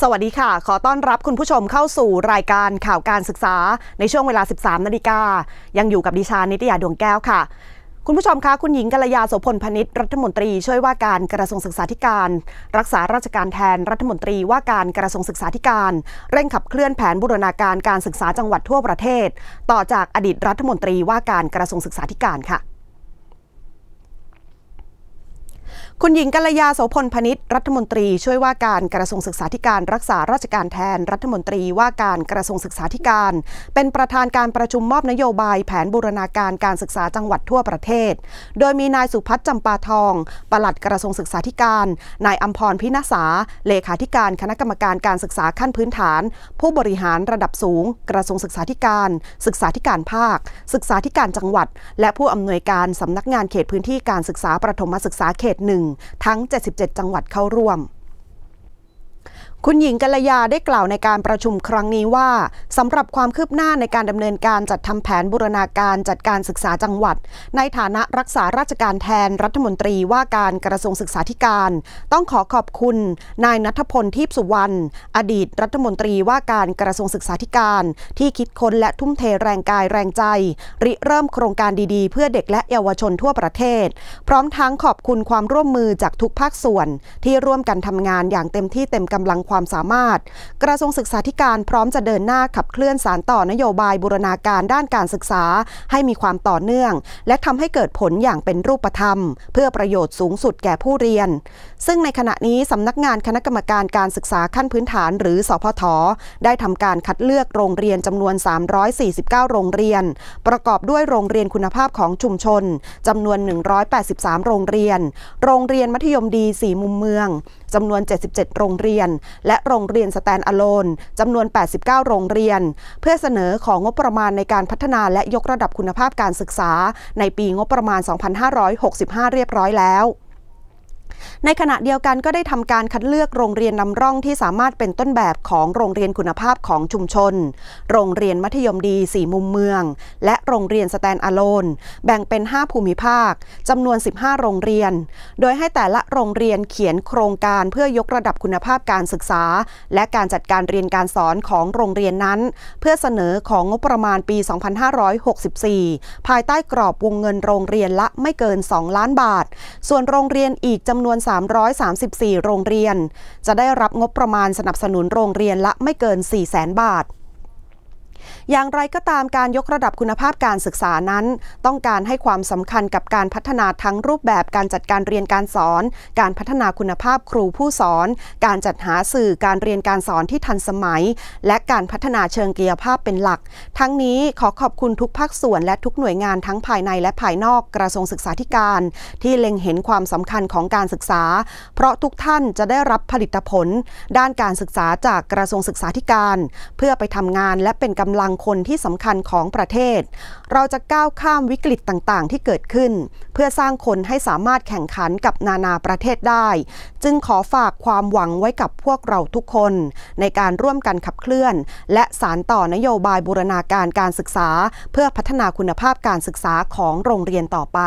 สวัสดีค่ะ ขอต้อนรับคุณผู้ชมเข้าสู่รายการข่าวการศึกษา ในช่วงเวลา 13นาฬิกา ยังอยู่กับดิฉันนิตยาดวงแก้วค่ะ คุณผู้ชมคะ คุณหญิงกัลยาโสพลพนิษฐ์รัฐมนตรีช่วยว่าการกระทรวงศึกษาธิการ รักษาราชการแทนรัฐมนตรีว่าการกระทรวงศึกษาธิการ เร่งขับเคลื่อนแผนบูรณาการการศึกษาจังหวัดทั่วประเทศ ต่อจากอดีตรัฐมนตรีว่าการกระทรวงศึกษาธิการค่ะคุณหญิงกัลยาโสพลพนิษฐ์รัฐมนตรีช่วยว่าการกระทรวงศึกษาธิการรักษาราชการแทน รัฐมนตรีว่าการกระทรวงศึกษาธิการ เป็นประธานการประชุมมอบนโยบายแผนบูรณาการการศึกษาจังหวัดทั่วประเทศ โดยมีนายสุพัฒน์จำปาทองปลัดกระทรวงศึกษาธิการ นายอัมพรพินาศาเลขาธิการคณะกรรมการการศึกษาขั้นพื้นฐาน ผู้บริหารระดับสูง กระทรวงศึกษาธิการ ศึกษาธิการภาค ศึกษาธิการจังหวัด และผู้อำนวยการสำนักงานเขตพื้นที่การศึกษาประถมศึกษาเขตหนึ่งทั้ง 77 จังหวัดเข้าร่วมคุณหญิงกัลยาได้กล่าวในการประชุมครั้งนี้ว่าสำหรับความคืบหน้าในการดำเนินการจัดทำแผนบูรณาการจัดการศึกษาจังหวัด ในฐานะรักษาราชการแทนรัฐมนตรีว่าการกระทรวงศึกษาธิการ ต้องขอขอบคุณนายนัทพลทิพสุวรรณอดีต รัฐมนตรีว่าการกระทรวงศึกษาธิการที่คิดค้นและทุ่มเทแรงกายแรงใจริเริ่มโครงการดีๆเพื่อเด็กและเยาวชนทั่วประเทศ พร้อมทั้งขอบคุณความร่วมมือจากทุกภาคส่วน ที่ร่วมกันทำงานอย่างเต็มที่เต็มกำลังความสามารถกระทรวงศึกษาธิการพร้อมจะเดินหน้าขับเคลื่อนสารต่อนโยบายบูรณาการด้านการศึกษาให้มีความต่อเนื่อง และทำให้เกิดผลอย่างเป็นรูปธรรม เพื่อประโยชน์สูงสุดแก่ผู้เรียน ซึ่งในขณะนี้สำนักงานคณะกรรมการการศึกษาขั้นพื้นฐานหรือ สพทได้ทำการคัดเลือกโรงเรียนจำนวน 349 โรงเรียน ประกอบด้วยโรงเรียนคุณภาพของชุมชนจำนวน 183 โรงเรียน โรงเรียนมัธยมดี 4 มุมเมืองจำนวน 77 โรงเรียนและโรงเรียนสแตนอะโลนจำนวน 89 โรงเรียน เพื่อเสนอของงบประมาณในการพัฒนาและยกระดับคุณภาพการศึกษา ในปีงบประมาณ 2565 เรียบร้อยแล้วในขณะเดียวกันก็ได้ทำการคัดเลือกโรงเรียนนำร่องที่สามารถเป็นต้นแบบของโรงเรียนคุณภาพของชุมชน โรงเรียนมัธยมดีสี่มุมเมือง และโรงเรียนสแตนอะโลนแบ่งเป็น 5 ภูมิภาค จำนวน 15 โรงเรียน โดยให้แต่ละโรงเรียนเขียนโครงการเพื่อยกระดับคุณภาพการศึกษา และการจัดการเรียนการสอนของโรงเรียนนั้น เพื่อเสนอของงบประมาณปี 2564 ภายใต้กรอบวงเงินโรงเรียนละไม่เกิน 2 ล้านบาท ส่วนโรงเรียนอีกจำนวน334 โรงเรียน จะได้รับงบประมาณสนับสนุนโรงเรียนละไม่เกิน 4 0 0 0 0 0บาทอย่างไรก็ตามการยกระดับคุณภาพการศึกษานั้น ต้องการให้ความสำคัญกับการพัฒนาทั้งรูปแบบการจัดการเรียนการสอน การพัฒนาคุณภาพครูผู้สอน การจัดหาสื่อการเรียนการสอนที่ทันสมัย และการพัฒนาเชิงกียภาพเป็นหลัก ทั้งนี้ขอขอบคุณทุกภาคส่วนและทุกหน่วยงานทั้งภายในและภายนอกกระทรวงศึกษาธิการ ที่เล็งเห็นความสำคัญของการศึกษา เพราะทุกท่านจะได้รับผลิตผลด้านการศึกษาจากกระทรวงศึกษาธิการ เพื่อไปทำงานและเป็นกำำลังคนที่สำคัญของประเทศ เราจะก้าวข้ามวิกฤตต่างๆ ที่เกิดขึ้น เพื่อสร้างคนให้สามารถแข่งขันกับนานาประเทศได้ จึงขอฝากความหวังไว้กับพวกเราทุกคน ในการร่วมกันขับเคลื่อน และสานต่อนโยบายบูรณาการการศึกษา เพื่อพัฒนาคุณภาพการศึกษาของโรงเรียนต่อไป